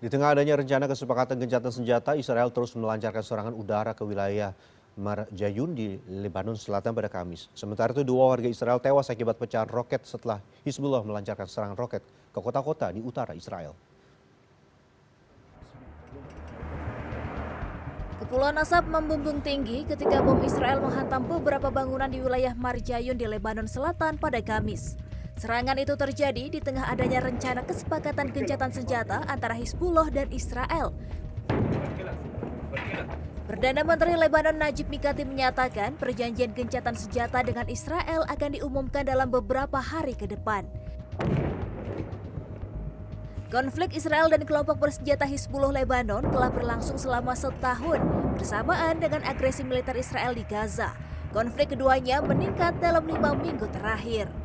Di tengah adanya rencana kesepakatan gencatan senjata, Israel terus melancarkan serangan udara ke wilayah Marjayun di Lebanon Selatan pada Kamis. Sementara itu dua warga Israel tewas akibat pecahan roket setelah Hizbullah melancarkan serangan roket ke kota-kota di utara Israel. Kepulan asap membumbung tinggi ketika bom Israel menghantam beberapa bangunan di wilayah Marjayun di Lebanon Selatan pada Kamis. Serangan itu terjadi di tengah adanya rencana kesepakatan gencatan senjata antara Hizbullah dan Israel. Perdana Menteri Lebanon Najib Mikati menyatakan perjanjian gencatan senjata dengan Israel akan diumumkan dalam beberapa hari ke depan. Konflik Israel dan kelompok bersenjata Hizbullah Lebanon telah berlangsung selama setahun bersamaan dengan agresi militer Israel di Gaza. Konflik keduanya meningkat dalam lima minggu terakhir.